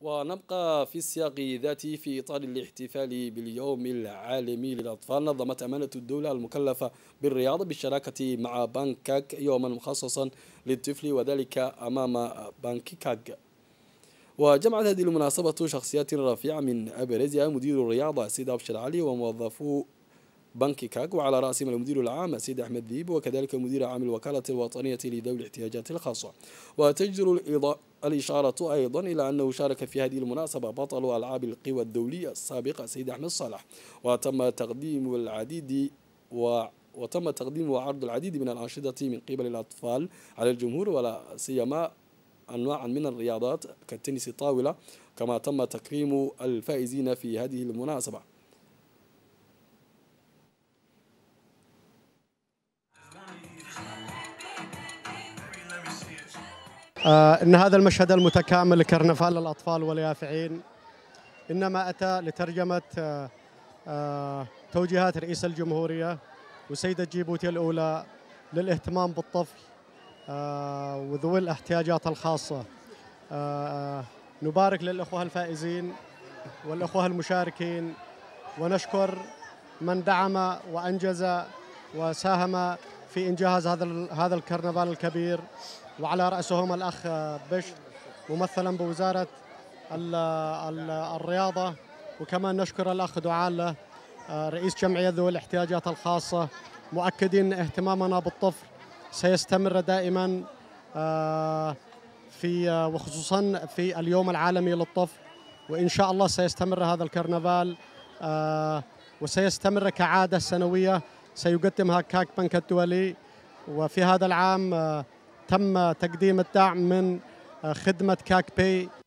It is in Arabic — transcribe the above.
ونبقى في السياق ذاته في إطار الاحتفال باليوم العالمي للأطفال نظمت أمانة الدولة المكلفة بالرياضة بالشراكة مع بانكاك يوما مخصصا للطفل وذلك أمام بانكاك وجمعت هذه المناسبة شخصيات رفيعة من أبرزها مدير الرياضة سيد أبشر علي وموظفو بنك كاك وعلى رأسهم المدير العام السيد أحمد ذيب وكذلك مدير عام الوكالة الوطنية لذوي الاحتياجات الخاصة وتجدر الإشارة أيضا إلى أنه شارك في هذه المناسبة بطل ألعاب القوى الدولية السابقة السيد أحمد صالح وتم تقديم العديد و وتم تقديم وعرض العديد من الأنشطة من قبل الأطفال على الجمهور ولا سيما أنواعا من الرياضات كالتنس الطاولة كما تم تكريم الفائزين في هذه المناسبة آه، ان هذا المشهد المتكامل لكرنفال الاطفال واليافعين انما اتى لترجمه آه، آه، توجيهات رئيس الجمهوريه وسيده جيبوتي الاولى للاهتمام بالطفل وذوي الاحتياجات الخاصه نبارك للاخوه الفائزين والاخوه المشاركين ونشكر من دعم وانجز وساهم في انجاز هذا هذا الكرنفال الكبير وعلى رأسهم الأخ بش ممثلا بوزارة الرياضة وكمان نشكر الأخ دعالة آه، رئيس جمعية ذوي الاحتياجات الخاصة مؤكدين اهتمامنا بالطفل سيستمر دائما آه، في آه، وخصوصا في اليوم العالمي للطفل وإن شاء الله سيستمر هذا الكرنفال وسيستمر كعادة سنوية سيقدمها كاك بنك الدولي وفي هذا العام تم تقديم الدعم من خدمة كاك باي